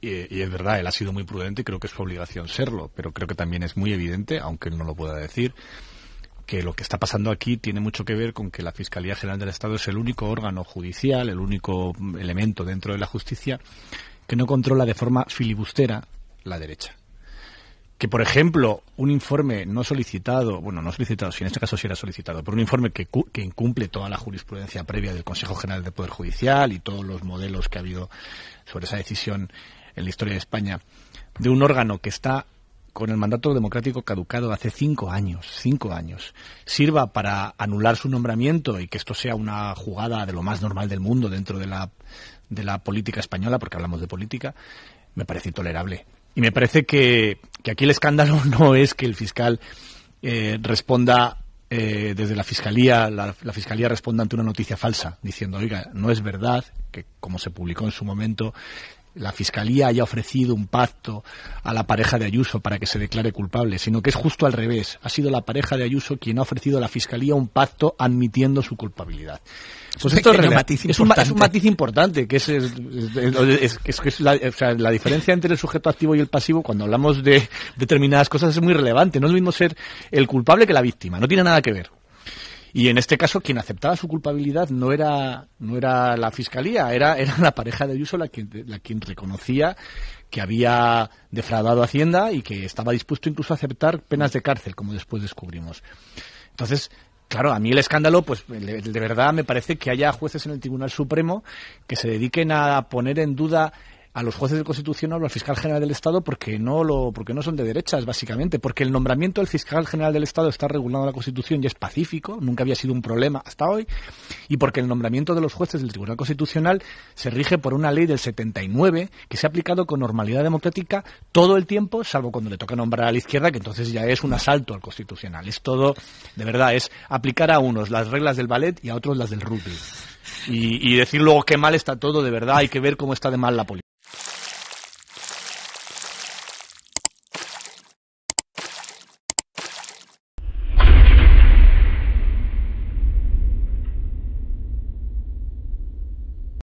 Y, es verdad, él ha sido muy prudente, y creo que es su obligación serlo, pero creo que también es muy evidente, aunque no lo pueda decir, que lo que está pasando aquí tiene mucho que ver con que la Fiscalía General del Estado es el único órgano judicial, el único elemento dentro de la justicia que no controla de forma filibustera la derecha. Que, por ejemplo, un informe no solicitado, bueno, no solicitado, si en este caso sí era solicitado, pero un informe que, que incumple toda la jurisprudencia previa del Consejo General del Poder Judicial y todos los modelos que ha habido sobre esa decisión en la historia de España de un órgano que está con el mandato democrático caducado hace cinco años, cinco años, sirva para anular su nombramiento y que esto sea una jugada de lo más normal del mundo dentro de la, de la política española, porque hablamos de política, me parece intolerable. Y me parece que, aquí el escándalo no es que el fiscal eh, responda eh, desde la fiscalía, la, fiscalía responda ante una noticia falsa, diciendo, oiga, no es verdad que, como se publicó en su momento, la Fiscalía haya ofrecido un pacto a la pareja de Ayuso para que se declare culpable, sino que es justo al revés. Ha sido la pareja de Ayuso quien ha ofrecido a la Fiscalía un pacto admitiendo su culpabilidad. esto es, un, es, un, matiz importante, que es, la, la, diferencia entre el sujeto activo y el pasivo cuando hablamos de determinadas cosas es muy relevante. No es lo mismo ser el culpable que la víctima, no tiene nada que ver. Y en este caso, quien aceptaba su culpabilidad no era, no era la fiscalía, era, era la pareja de Ayuso la quien, la quien reconocía que había defraudado Hacienda y que estaba dispuesto incluso a aceptar penas de cárcel, como después descubrimos. Entonces, Claro, a mí el escándalo, pues de verdad me parece que haya jueces en el Tribunal Supremo que se dediquen a poner en duda a los jueces del Constitucional o al fiscal general del Estado porque no lo porque no son de derechas básicamente porque el nombramiento del fiscal general del Estado está regulado en la Constitución y es pacífico nunca había sido un problema hasta hoy y porque el nombramiento de los jueces del Tribunal Constitucional se rige por una ley del 79 que se ha aplicado con normalidad democrática todo el tiempo salvo cuando le toca nombrar a la izquierda que entonces ya es un asalto al Constitucional es todo de verdad es aplicar a unos las reglas del ballet y a otros las del rugby y, y decir luego qué mal está todo de verdad hay que ver cómo está de mal la política